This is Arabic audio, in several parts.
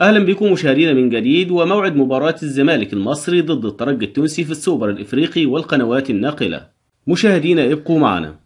اهلا بكم مشاهدينا من جديد وموعد مباراة الزمالك المصري ضد الترجي التونسي في السوبر الافريقي والقنوات الناقلة. مشاهدينا ابقوا معنا.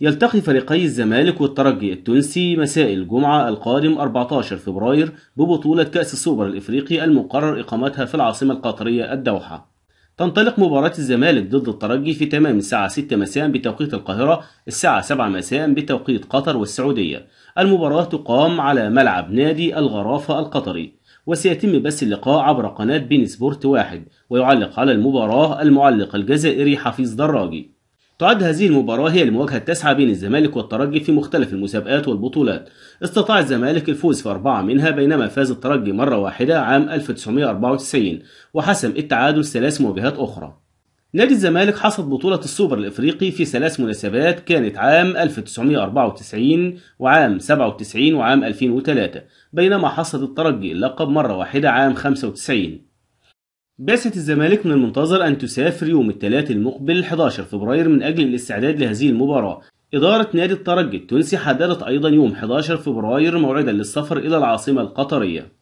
يلتقي فريقي الزمالك والترجي التونسي مساء الجمعة القادم 14 فبراير ببطولة كأس السوبر الافريقي المقرر اقامتها في العاصمة القطرية الدوحة. تنطلق مباراة الزمالك ضد الترجي في تمام الساعة 6 مساء بتوقيت القاهرة، الساعة 7 مساء بتوقيت قطر والسعودية. المباراة تقام على ملعب نادي الغرافة القطري، وسيتم بث اللقاء عبر قناة بين سبورت واحد، ويعلق على المباراة المعلق الجزائري حفيظ دراجي. تعد هذه المباراة هي المواجهة التاسعة بين الزمالك والترجي في مختلف المسابقات والبطولات استطاع الزمالك الفوز في أربعة منها بينما فاز الترجي مرة واحدة عام 1994 وحسم التعادل ثلاث مواجهات أخرى نادي الزمالك حصد بطولة السوبر الإفريقي في ثلاث مناسبات كانت عام 1994 وعام 97 وعام 2003 بينما حصد الترجي اللقب مرة واحدة عام 95 بعثة الزمالك من المنتظر أن تسافر يوم الثلاثاء المقبل 11 فبراير من أجل الاستعداد لهذه المباراة إدارة نادي الترجي التونسي حددت أيضا يوم 11 فبراير موعدا للسفر إلى العاصمة القطرية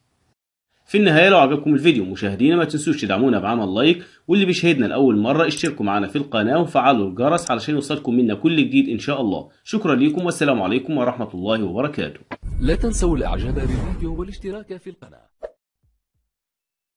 في النهاية لو عجبكم الفيديو مشاهدينا ما تنسوش تدعمونا بعمل لايك واللي بيشاهدنا لأول مرة اشتركوا معنا في القناة وفعلوا الجرس علشان يوصلكم منا كل جديد إن شاء الله شكرا ليكم والسلام عليكم ورحمة الله وبركاته لا تنسوا الإعجاب بالفيديو والاشتراك في القناة